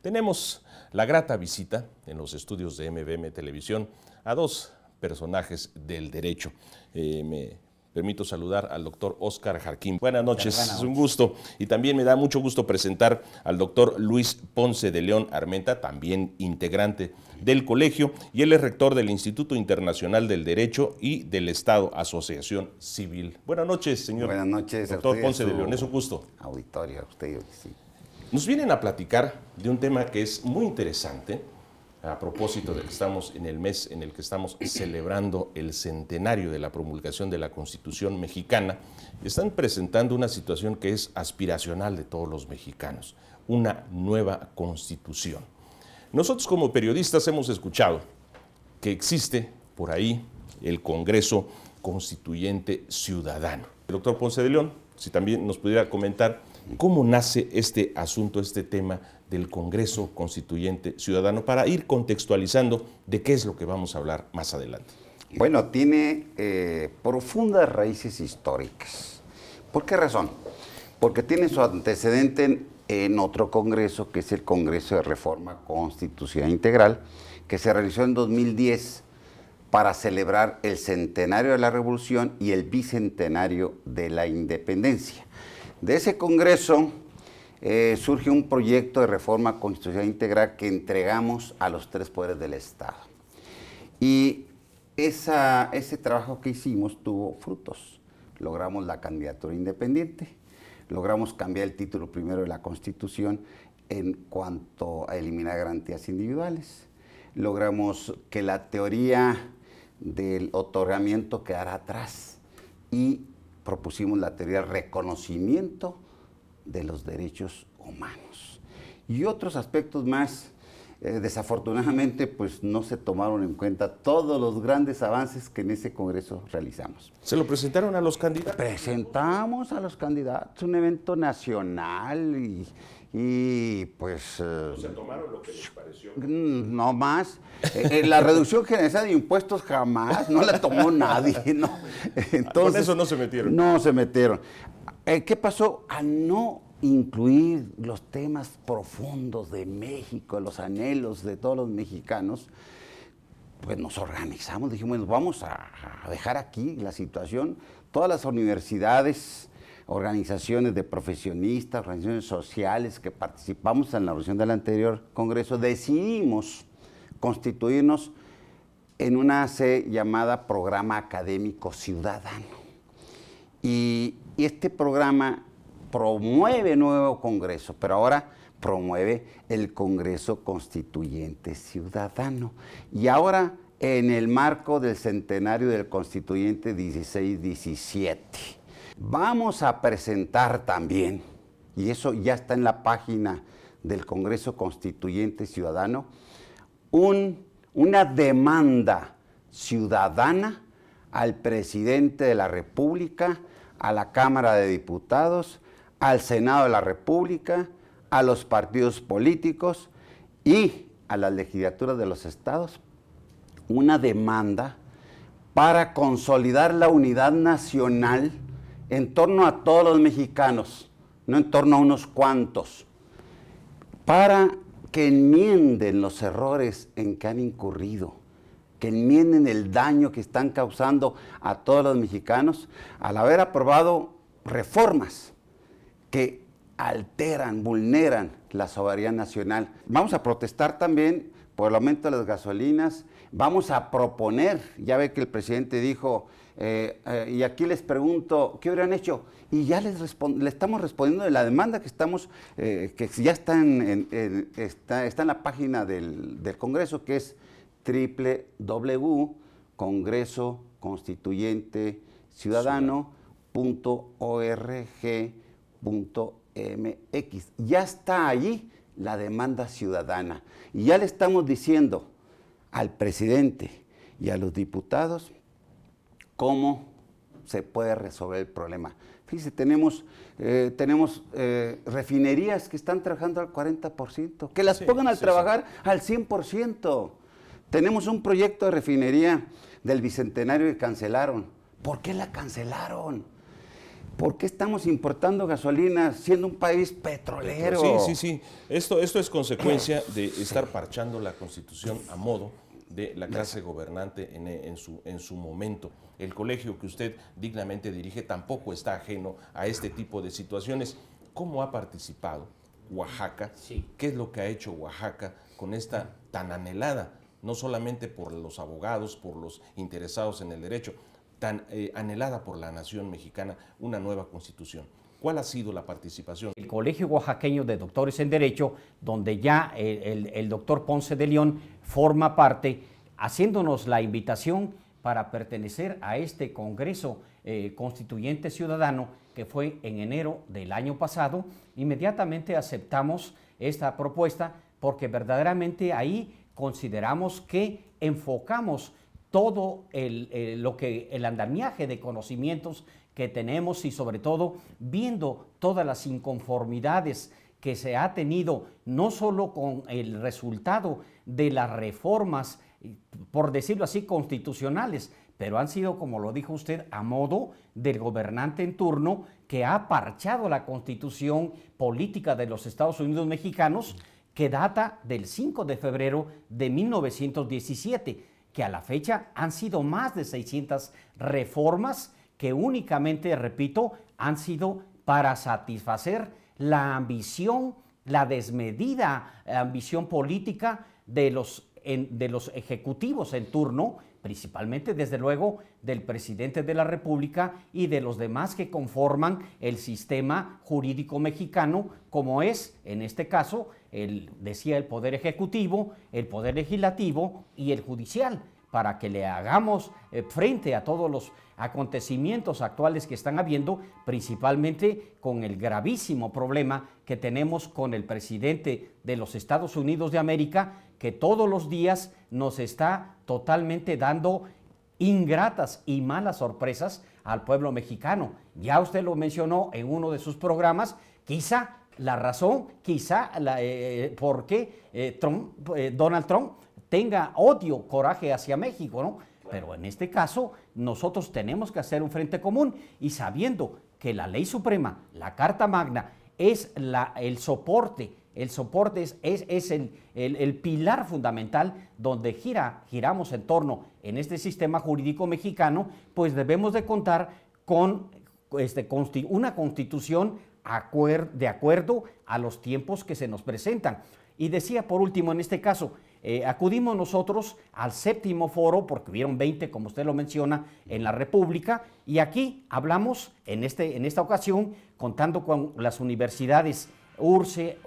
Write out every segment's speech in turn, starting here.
Tenemos la grata visita en los estudios de MBM Televisión a dos personajes del derecho. Eh, me permito saludar al doctor Oscar Jarquín. Buenas noches, es un gusto. Y también me da mucho gusto presentar al doctor Luis Ponce de León Armenta, también integrante del colegio, y él es rector del Instituto Internacional del Derecho y del Estado, Asociación Civil. Buenas noches, señor. Buenas noches, doctor Ponce de León, es un gusto. Auditorio, a usted. Sí. Nos vienen a platicar de un tema que es muy interesante, a propósito de que estamos en el mes en el que estamos celebrando el centenario de la promulgación de la Constitución mexicana, están presentando una situación que es aspiracional de todos los mexicanos, una nueva constitución. Nosotros como periodistas hemos escuchado que existe por ahí el Congreso Constituyente Ciudadano. El doctor Ponce de León, si también nos pudiera comentar cómo nace este asunto, este tema del Congreso Constituyente Ciudadano, para ir contextualizando de qué es lo que vamos a hablar más adelante. Bueno, tiene eh, profundas raíces históricas. ¿Por qué razón? Porque tiene su antecedente en, otro Congreso, que es el Congreso de Reforma Constitucional Integral, que se realizó en 2010 para celebrar el centenario de la Revolución y el bicentenario de la Independencia. De ese Congreso eh, surge un proyecto de reforma constitucional integral que entregamos a los tres poderes del Estado. Y ese trabajo que hicimos tuvo frutos. Logramos la candidatura independiente, logramos cambiar el título primero de la Constitución en cuanto a eliminar garantías individuales. Logramos que la teoría del otorgamiento quedara atrás y propusimos la teoría reconocimiento de los derechos humanos. Y otros aspectos más eh, desafortunadamente, pues no se tomaron en cuenta todos los grandes avances que en ese Congreso realizamos. ¿Se lo presentaron a los candidatos? Presentamos a los candidatos, un evento nacional y, pues... ¿No eh, se tomaron lo que les pareció? Mm, no más. Eh, la reducción generalizada de impuestos jamás, no la tomó nadie, ¿no? Entonces, ah, Con eso no se metieron. No se metieron. ¿Qué pasó? A no incluir los temas profundos de México, los anhelos de todos los mexicanos, pues nos organizamos, dijimos, vamos a dejar aquí la situación, todas las universidades, organizaciones de profesionistas, organizaciones sociales que participamos en la reunión del anterior Congreso, decidimos constituirnos en una AC llamada Programa Académico Ciudadano. y este programa promueve nuevo Congreso, pero ahora promueve el Congreso Constituyente Ciudadano. Y ahora, en el marco del centenario del Constituyente 16-17, vamos a presentar también, y eso ya está en la página del Congreso Constituyente Ciudadano, una demanda ciudadana al presidente de la República, a la Cámara de Diputados, al Senado de la República, a los partidos políticos y a las legislaturas de los estados una demanda para consolidar la unidad nacional en torno a todos los mexicanos, no en torno a unos cuantos, para que enmienden los errores en que han incurrido, que enmienden el daño que están causando a todos los mexicanos al haber aprobado reformas que alteran, vulneran la soberanía nacional. Vamos a protestar también por el aumento de las gasolinas, vamos a proponer, ya ve que el presidente dijo, eh, eh, y aquí les pregunto, ¿qué habrían hecho? Y ya les le estamos respondiendo de la demanda que estamos, eh, que ya está en, está, en la página del, del Congreso, que es www.congresoconstituyenteciudadano.org .mx. Ya está allí la demanda ciudadana y ya le estamos diciendo al presidente y a los diputados cómo se puede resolver el problema. Fíjense, tenemos, tenemos refinerías que están trabajando al 40%, que las pongan a trabajar al 100%. Tenemos un proyecto de refinería del Bicentenario que cancelaron. ¿Por qué la cancelaron? ¿por qué estamos importando gasolina siendo un país petrolero? Sí, sí, sí. Esto, esto es consecuencia de estar parchando la constitución a modo de la clase gobernante en, su, en su momento. El colegio que usted dignamente dirige tampoco está ajeno a este tipo de situaciones. ¿Cómo ha participado Oaxaca? Sí. ¿Qué es lo que ha hecho Oaxaca con esta tan anhelada, no solamente por los abogados, por los interesados en el derecho, tan eh, anhelada por la nación mexicana, una nueva constitución. ¿Cuál ha sido la participación? El Colegio Oaxaqueño de Doctores en Derecho, donde ya eh, el, doctor Ponce de León forma parte, haciéndonos la invitación para pertenecer a este Congreso eh, Constituyente Ciudadano que fue en enero del año pasado. Inmediatamente aceptamos esta propuesta porque verdaderamente ahí consideramos que enfocamos todo el, eh, lo que, el andamiaje de conocimientos que tenemos y sobre todo viendo todas las inconformidades que se ha tenido no solo con el resultado de las reformas, por decirlo así, constitucionales, pero han sido, como lo dijo usted, a modo del gobernante en turno que ha parchado la constitución política de los Estados Unidos mexicanos que data del 5 de febrero de 1917 que a la fecha han sido más de 600 reformas que únicamente, repito, han sido para satisfacer la ambición, la desmedida ambición política de los, de los ejecutivos en turno principalmente desde luego del presidente de la República y de los demás que conforman el sistema jurídico mexicano, como es, en este caso, el, decía el Poder Ejecutivo, el Poder Legislativo y el Judicial para que le hagamos eh, frente a todos los acontecimientos actuales que están habiendo, principalmente con el gravísimo problema que tenemos con el presidente de los Estados Unidos de América, que todos los días nos está totalmente dando ingratas y malas sorpresas al pueblo mexicano. Ya usted lo mencionó en uno de sus programas, quizá la razón, quizá la, eh, eh, por qué Trump, Donald Trump tenga odio, coraje hacia México, ¿no? Pero en este caso, nosotros tenemos que hacer un frente común y sabiendo que la ley suprema, la Carta Magna, es el soporte, el soporte es, el, pilar fundamental donde gira, giramos en torno en este sistema jurídico mexicano, pues debemos de contar con este, una constitución de acuerdo a los tiempos que se nos presentan. Y decía por último en este caso, eh, acudimos nosotros al séptimo foro, porque hubieron 20, como usted lo menciona, en la República, y aquí hablamos en, este, en esta ocasión, contando con las universidades URCE,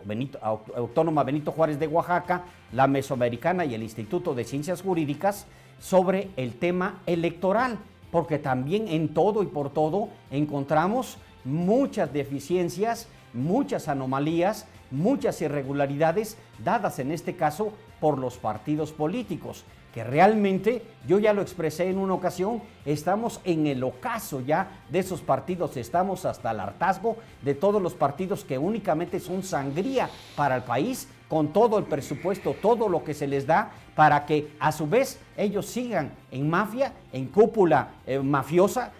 Autónoma Benito Juárez de Oaxaca, la Mesoamericana y el Instituto de Ciencias Jurídicas, sobre el tema electoral, porque también en todo y por todo encontramos muchas deficiencias muchas anomalías, muchas irregularidades dadas en este caso por los partidos políticos, que realmente, yo ya lo expresé en una ocasión, estamos en el ocaso ya de esos partidos, estamos hasta el hartazgo de todos los partidos que únicamente son sangría para el país con todo el presupuesto, todo lo que se les da, para que a su vez ellos sigan en mafia, en cúpula eh, mafiosa,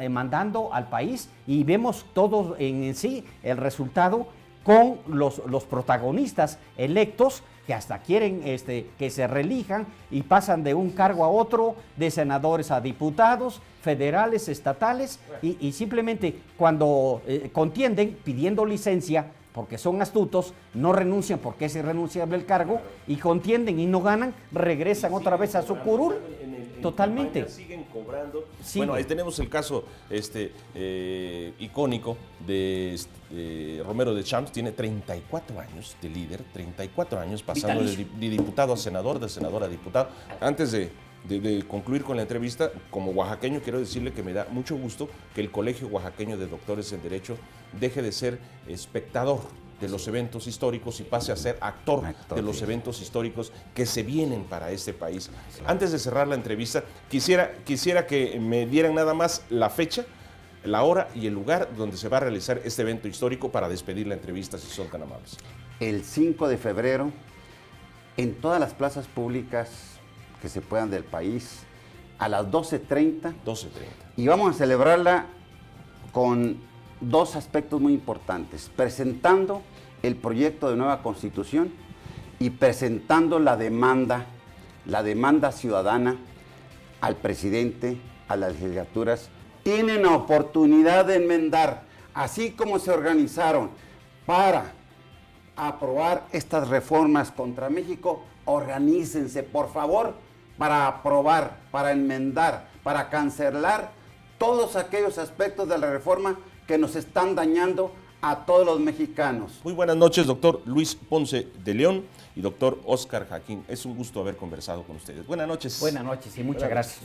eh, mandando al país y vemos todos en sí el resultado con los, protagonistas electos que hasta quieren este, que se relijan y pasan de un cargo a otro, de senadores a diputados, federales, estatales, y, simplemente cuando eh, contienden pidiendo licencia, porque son astutos, no renuncian porque es irrenunciable el cargo, y contienden y no ganan, regresan otra vez a su curul Totalmente. siguen cobrando. Bueno, ahí tenemos el caso este, eh, icónico de este, eh, Romero de Champs, tiene 34 años de líder, 34 años pasando de, diputado a senador, de senador a diputado. Antes de, de, concluir con la entrevista, como oaxaqueño quiero decirle que me da mucho gusto que el Colegio Oaxaqueño de Doctores en Derecho deje de ser espectador de los eventos históricos y pase a ser actor, de los eventos históricos que se vienen para este país. Ah, Antes de cerrar la entrevista, quisiera, quisiera que me dieran nada más la fecha, la hora y el lugar donde se va a realizar este evento histórico para despedir la entrevista, si son tan amables. El 5 de febrero, en todas las plazas públicas que se puedan del país, a las 12.30. 12.30. Y vamos a celebrarla con dos aspectos muy importantes, presentando el proyecto de nueva constitución y presentando la demanda, la demanda ciudadana al presidente, a las legislaturas, tienen la oportunidad de enmendar, así como se organizaron para aprobar estas reformas contra México, organícense, por favor, para aprobar, para enmendar, para cancelar todos aquellos aspectos de la reforma que nos están dañando a todos los mexicanos. Muy buenas noches, doctor Luis Ponce de León y doctor Oscar Jaquín. Es un gusto haber conversado con ustedes. Buenas noches. Buenas noches y muchas gracias.